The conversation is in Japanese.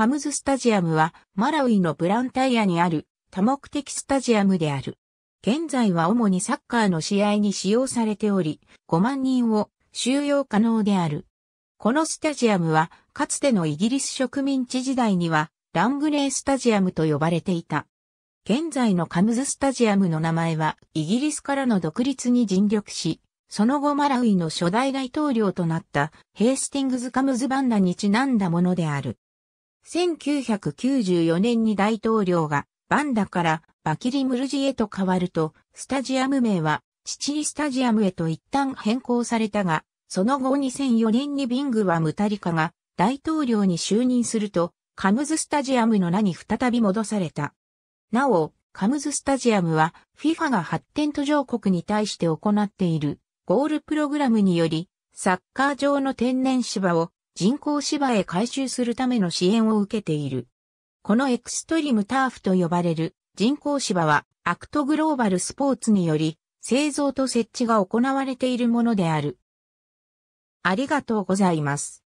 ハムズスタジアムはマラウイのブランタイヤにある多目的スタジアムである。現在は主にサッカーの試合に使用されており、5万人を収容可能である。このスタジアムは、かつてのイギリス植民地時代には、ラングレースタジアムと呼ばれていた。現在のカムズスタジアムの名前は、イギリスからの独立に尽力し、その後マラウイの初代大統領となったヘイスティングズ・カムズ・バンダにちなんだものである。1994年に大統領がバンダからバキリムルジへと変わると、スタジアム名はチチリスタジアムへと一旦変更されたが、その後2004年にビングはムタリカが大統領に就任すると、カムズスタジアムの名に再び戻された。なお、カムズスタジアムは FIFA が発展途上国に対して行っているゴールプログラムにより、サッカー場の天然芝を人工芝へ回収するための支援を受けている。このエクストリームターフと呼ばれる人工芝はアクトグローバルスポーツにより製造と設置が行われているものである。ありがとうございます。